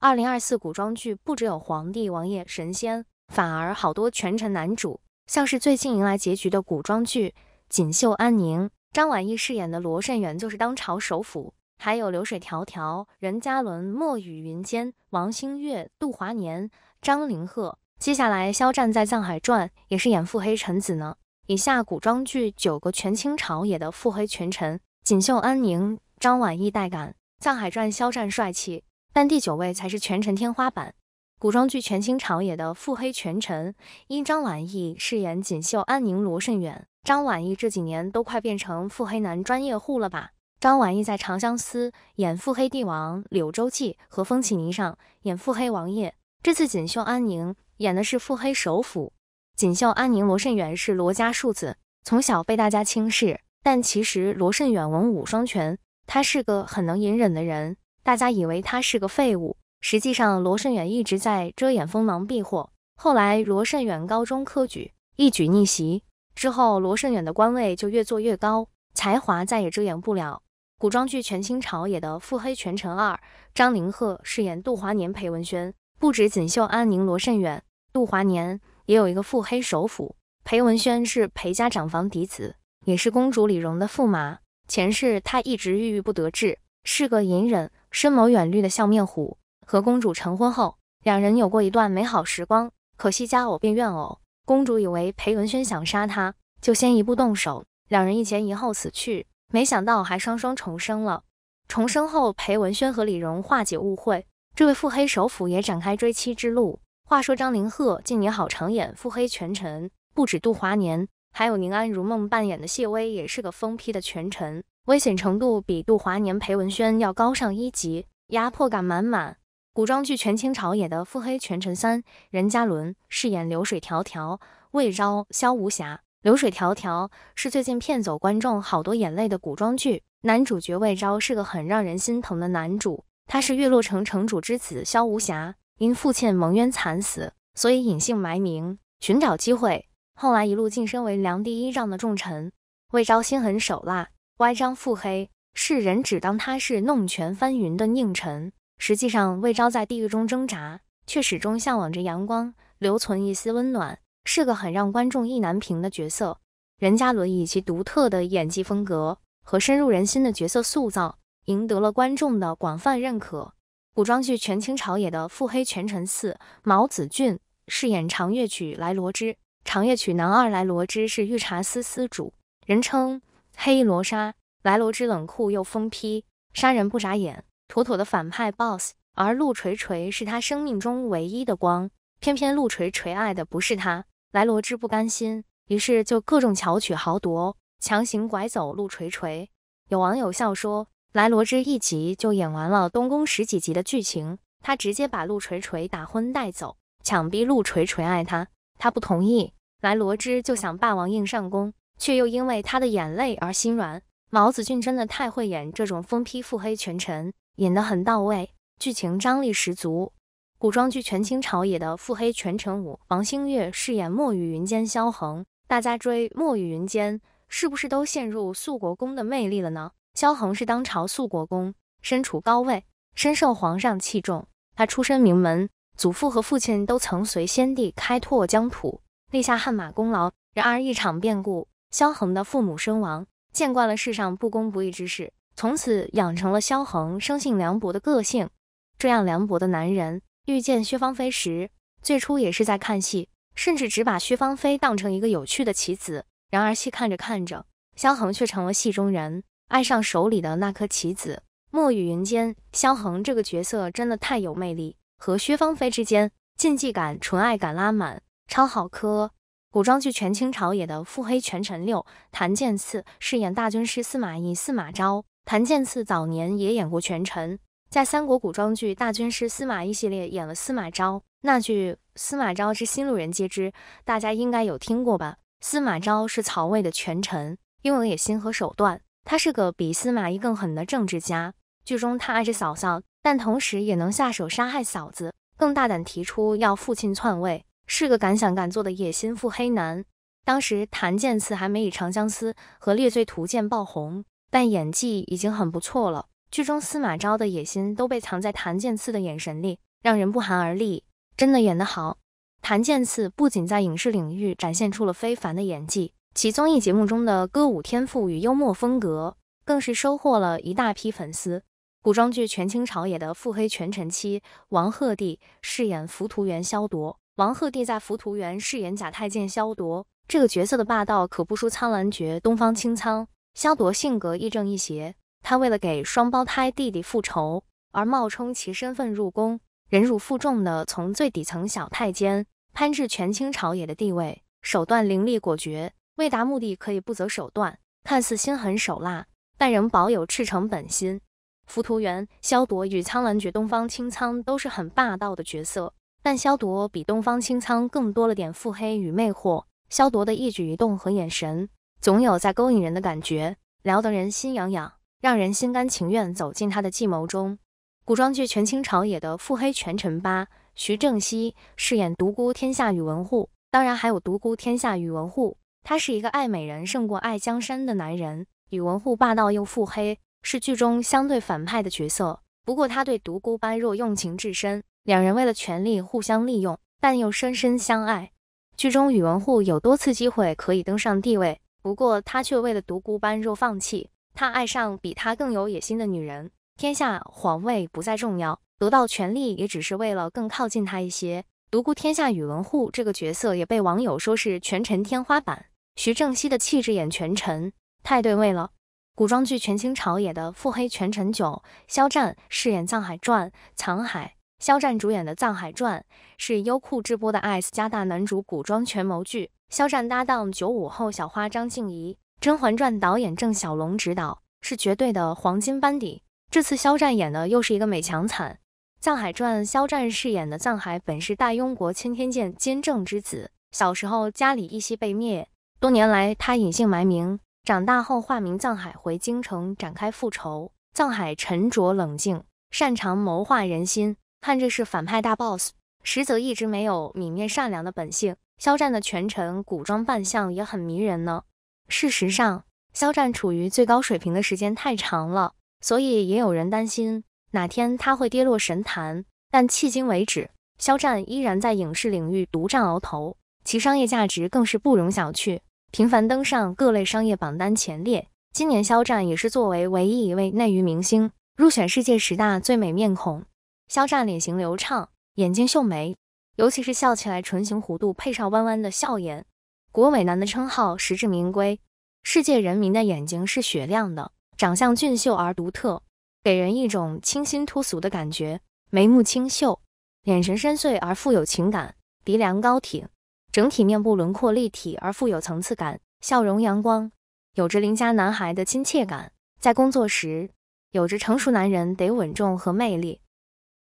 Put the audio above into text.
二零二四古装剧不只有皇帝、王爷、神仙，反而好多权臣男主，像是最近迎来结局的古装剧《锦绣安宁》，张晚意饰演的罗慎远就是当朝首辅；还有《流水迢迢》，任嘉伦、墨雨云间、王星越、杜华年、张凌赫。接下来，肖战在《藏海传》也是演腹黑臣子呢。以下古装剧九个权倾朝野的腹黑权臣，《锦绣安宁》，张晚意带感，《藏海传》，肖战帅气。但第九位才是权臣天花板。古装剧《权倾朝野》的腹黑权臣，因张晚意饰演锦绣安宁罗慎远。张晚意这几年都快变成腹黑男专业户了吧？张晚意在《长相思》演腹黑帝王，《柳州记》和《风起霓裳》演腹黑王爷，这次《锦绣安宁》演的是腹黑首辅。锦绣安宁罗慎远是罗家庶子，从小被大家轻视，但其实罗慎远文武双全，他是个很能隐忍的人。大家以为他是个废物，实际上罗慎远一直在遮掩锋芒避祸。后来罗慎远高中科举，一举逆袭，之后罗慎远的官位就越做越高，才华再也遮掩不了。古装剧《权倾朝野》的腹黑权臣二，张凌赫饰演杜华年，裴文轩。不止锦绣安宁罗慎远，杜华年也有一个腹黑首辅裴文轩是裴家长房嫡子，也是公主李荣的驸马。前世他一直郁郁不得志，是个隐忍。深谋远虑的笑面虎和公主成婚后，两人有过一段美好时光。可惜佳偶变怨偶，公主以为裴文轩想杀她，就先一步动手，两人一前一后死去。没想到还双双重生了。重生后，裴文轩和李荣化解误会。这位腹黑首辅也展开追妻之路。话说张凌赫近年好常演腹黑权臣，不止《杜华年》，还有宁安如梦扮演的谢威，也是个疯批的权臣。危险程度比杜华年、裴文轩要高上一级，压迫感满满。古装剧权倾朝野的腹黑权臣三任嘉伦饰演流水迢迢，魏昭、萧无暇。流水迢迢是最近骗走观众好多眼泪的古装剧，男主角魏昭是个很让人心疼的男主，他是月落城城主之子萧无暇，因父亲蒙冤惨死，所以隐姓埋名寻找机会，后来一路晋升为梁第一丈的重臣。魏昭心狠手辣。歪张腹黑，世人只当他是弄权翻云的佞臣，实际上魏昭在地狱中挣扎，却始终向往着阳光，留存一丝温暖，是个很让观众意难平的角色。任嘉伦以其独特的演技风格和深入人心的角色塑造，赢得了观众的广泛认可。古装剧《权倾朝野》的腹黑权臣四毛子俊饰演长乐曲来罗之，长乐曲男二来罗之是御茶司司主，人称。黑罗莎，莱罗之冷酷又疯批，杀人不眨眼，妥妥的反派 boss。而陆锤锤是他生命中唯一的光，偏偏陆锤锤爱的不是他，莱罗之不甘心，于是就各种巧取豪夺，强行拐走陆锤锤。有网友笑说，莱罗之一集就演完了东宫十几集的剧情，他直接把陆锤锤打昏带走，强逼陆锤锤爱他，他不同意，莱罗之就想霸王硬上弓。却又因为他的眼泪而心软。毛子俊真的太会演这种疯批腹黑权臣，演得很到位，剧情张力十足。古装剧《权倾朝野》的腹黑权臣武王星月饰演墨雨云间萧衡，大家追《墨雨云间》是不是都陷入肃国公的魅力了呢？萧衡是当朝肃国公，身处高位，深受皇上器重。他出身名门，祖父和父亲都曾随先帝开拓疆土，立下汗马功劳。然而一场变故。萧衡的父母身亡，见惯了世上不公不义之事，从此养成了萧衡生性凉薄的个性。这样凉薄的男人遇见薛芳菲时，最初也是在看戏，甚至只把薛芳菲当成一个有趣的棋子。然而戏看着看着，萧衡却成了戏中人，爱上手里的那颗棋子。墨雨云间，萧衡这个角色真的太有魅力，和薛芳菲之间禁忌感、纯爱感拉满，超好磕。古装剧《权倾朝野》的腹黑权臣六谭健次饰演大军师司马懿、司马昭。谭健次早年也演过权臣，在三国古装剧《大军师司马懿》系列演了司马昭。那句“司马昭之心，路人皆知”，大家应该有听过吧？司马昭是曹魏的权臣，拥有野心和手段。他是个比司马懿更狠的政治家。剧中他爱着嫂嫂，但同时也能下手杀害嫂子，更大胆提出要父亲篡位。是个敢想敢做的野心腹黑男。当时谭健次还没以《长相思》和《猎罪图鉴》爆红，但演技已经很不错了。剧中司马昭的野心都被藏在谭健次的眼神里，让人不寒而栗。真的演得好。谭健次不仅在影视领域展现出了非凡的演技，其综艺节目中的歌舞天赋与幽默风格更是收获了一大批粉丝。古装剧《权倾朝野》的腹黑权臣妻王鹤棣饰演浮屠元萧铎。王鹤棣在《浮屠缘》饰演假太监萧铎，这个角色的霸道可不输苍兰诀东方青苍。萧铎性格亦正亦邪，他为了给双胞胎弟弟复仇而冒充其身份入宫，忍辱负重的从最底层小太监攀至权倾朝野的地位，手段凌厉果决，为达目的可以不择手段，看似心狠手辣，但仍保有赤诚本心。《浮屠缘》萧铎与《苍兰诀》东方青苍都是很霸道的角色。但萧铎比东方青苍更多了点腹黑与魅惑。萧铎的一举一动和眼神，总有在勾引人的感觉，撩得人心痒痒，让人心甘情愿走进他的计谋中。古装剧《权倾朝野》的腹黑权臣八徐正熙饰演独孤天下宇文护，当然还有独孤天下宇文护。他是一个爱美人胜过爱江山的男人。宇文护霸道又腹黑，是剧中相对反派的角色。不过他对独孤般若用情至深。两人为了权力互相利用，但又深深相爱。剧中宇文护有多次机会可以登上帝位，不过他却为了独孤般若放弃，他爱上比他更有野心的女人。天下皇位不再重要，得到权力也只是为了更靠近他一些。独孤天下，宇文护这个角色也被网友说是权臣天花板。徐正溪的气质演权臣太对位了。古装剧《权倾朝野》的腹黑权臣九肖战饰演藏海传藏海。肖战主演的《藏海传》是优酷直播的 S 加大男主古装权谋剧，肖战搭档九五后小花张婧仪，《甄嬛传》导演郑晓龙执导，是绝对的黄金班底。这次肖战演的又是一个美强惨，《藏海传》肖战饰演的藏海本是大雍国钦天监监正之子，小时候家里一夕被灭，多年来他隐姓埋名，长大后化名藏海回京城展开复仇。藏海沉着冷静，擅长谋划人心。看着是反派大 boss，实则一直没有泯灭善良的本性。肖战的全程古装扮相也很迷人呢。事实上，肖战处于最高水平的时间太长了，所以也有人担心哪天他会跌落神坛。但迄今为止，肖战依然在影视领域独占鳌头，其商业价值更是不容小觑，频繁登上各类商业榜单前列。今年，肖战也是作为唯一一位内娱明星入选世界十大最美面孔。肖战脸型流畅，眼睛秀眉，尤其是笑起来唇形弧度配上弯弯的笑颜，国美男的称号实至名归。世界人民的眼睛是雪亮的，长相俊秀而独特，给人一种清新脱俗的感觉。眉目清秀，眼神深邃而富有情感，鼻梁高挺，整体面部轮廓立体而富有层次感，笑容阳光，有着邻家男孩的亲切感。在工作时，有着成熟男人得稳重和魅力。